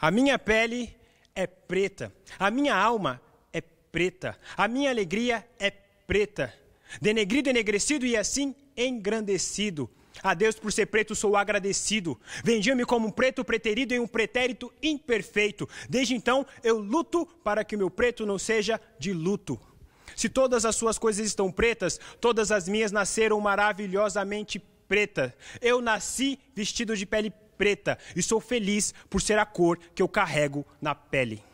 A minha pele é preta, a minha alma é preta, a minha alegria é preta. Denegrido, enegrecido e assim engrandecido. A Deus por ser preto sou agradecido. Vendi-me como um preto preterido em um pretérito imperfeito. Desde então eu luto para que o meu preto não seja de luto. Se todas as suas coisas estão pretas, todas as minhas nasceram maravilhosamente pretas. Eu nasci vestido de pele preta preta e sou feliz por ser a cor que eu carrego na pele.